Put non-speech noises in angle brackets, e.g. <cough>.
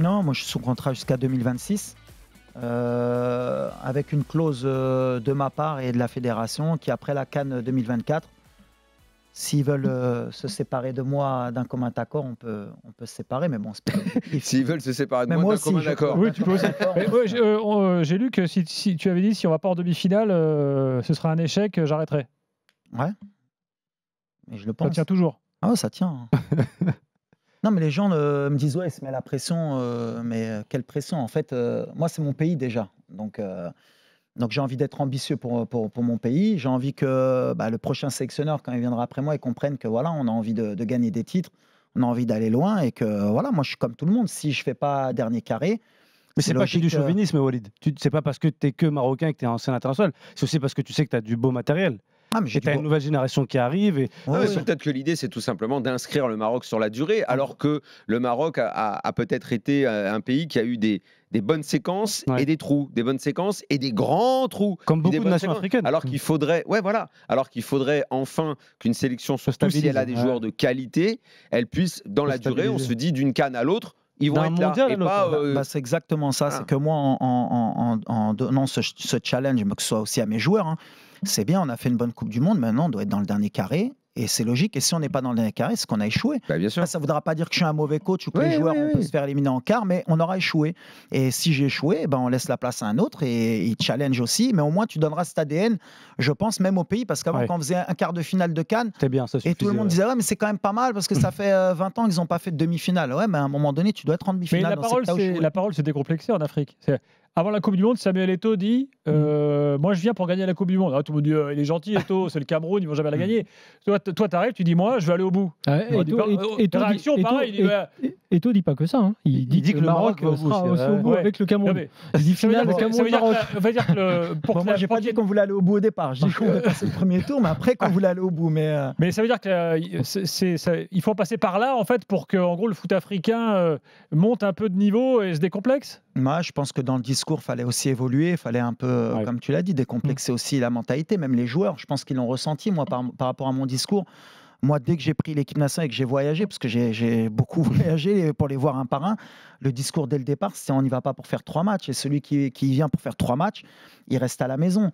Non, moi je suis sous contrat jusqu'à 2026. Euh, avec une clause euh, de ma part et de la fédération qui, après la Cannes 2024, s'ils veulent euh, se séparer de moi d'un commun accord, on peut, on peut se séparer, mais bon, <laughs> S'ils veulent se séparer de moi, d'un commun accord. Oui, tu peux aussi. J'ai lu que si, si, tu avais dit si on va pas en demi-finale, ce sera un échec, j'arrêterai. Ouais. Mais je le pense. Ça tient toujours. Ah, ça tient. Hein. <laughs> Non, mais les gens me disent, ouais, il se met la pression, euh, mais euh, quelle pression En fait, euh, moi, c'est mon pays déjà. Donc, donc j'ai envie d'être ambitieux pour, pour, pour, mon pays. J'ai envie que bah, le prochain sélectionneur, quand il viendra après moi, il comprenne que voilà, on a envie de, gagner des titres, on a envie d'aller loin et que voilà, moi, je suis comme tout le monde. Si je fais pas dernier carré, mais c'est pas que du chauvinisme, Walid. C'est pas parce que tu es que marocain et que tu es ancien international. C'est aussi parce que tu sais que tu as du beau matériel. Ah, mais j'ai une nouvelle génération qui arrive. Et... Ah peut-être que l'idée, c'est tout simplement d'inscrire le Maroc sur la durée, alors que le Maroc a, peut-être été euh, un pays qui a eu des, bonnes séquences et des trous, des bonnes séquences et des grands trous. Comme beaucoup de nations africaines. Alors qu'il faudrait, ouais, voilà, alors qu'il faudrait enfin qu'une sélection, soit si elle a des joueurs de qualité, elle puisse, dans la durée, on se dit d'une canne à l'autre, vont être euh, bah, bah, c'est exactement ça. C'est ah. que moi, en, donnant ce, challenge, que ce soit aussi à mes joueurs, hein, c'est bien, on a fait une bonne Coupe du Monde, maintenant on doit être dans le dernier carré. Et c'est logique. Et si on n'est pas dans le dernier carré, c'est qu'on a échoué. Bah, bien sûr. Bah, ça ne voudra pas dire que je suis un mauvais coach ou que les joueurs vont se faire éliminer en quart, mais on aura échoué. Et si j'ai échoué, eh ben, on laisse la place à un autre et il challenge aussi. Mais au moins, tu donneras cet ADN, je pense, même au pays. Parce qu'avant, quand on faisait un quart de finale de Cannes, et tout le monde disait Ouais, mais c'est quand même pas mal parce que ça <clears throat> fait 20 euh, ans qu'ils n'ont pas fait de demi-finale. Ouais, mais à un moment donné, tu dois être en demi-finale. la parole, la parole, c'est décomplexé en Afrique. Avant la Coupe du Monde, Samuel Eto'o dit mhm. euh, Moi, je viens pour gagner la Coupe du Monde. Alors, ah, tout le monde dit euh, Il est gentil, Eto'o, <laughs> c'est le Cameroun, ils vont jamais la mhm. gagner. Toi, t'arrives, tu dis Moi, je vais aller au bout. Ah Et euh, réaction, pareil, Eto dit pas que ça. Hein. Il, dit, que, le Maroc, sera euh, au bout avec le Cameroun. il dit que le Cameroun. Ça veut dire que, j'ai pas dit qu'on voulait aller au bout au départ. J'ai dit qu'on voulait passer le premier tour, mais après qu'on voulait aller au bout. Mais, euh, ça veut dire qu'il euh, faut passer par là, en fait, pour que, en gros, le foot africain monte un peu de niveau et se décomplexe moi, je pense que dans le discours, fallait aussi évoluer, fallait un peu, comme tu l'as dit, décomplexer mm. aussi la mentalité, même les joueurs. Je pense qu'ils l'ont ressenti, moi, mm. par rapport à mon discours. Moi, dès que j'ai pris l'équipe nationale et que j'ai voyagé, parce que j'ai beaucoup <laughs> voyagé pour les voir un par un, le discours dès le départ, c'est on n'y va pas pour faire trois matchs. Et celui qui, qui vient pour faire trois matchs, il reste à la maison.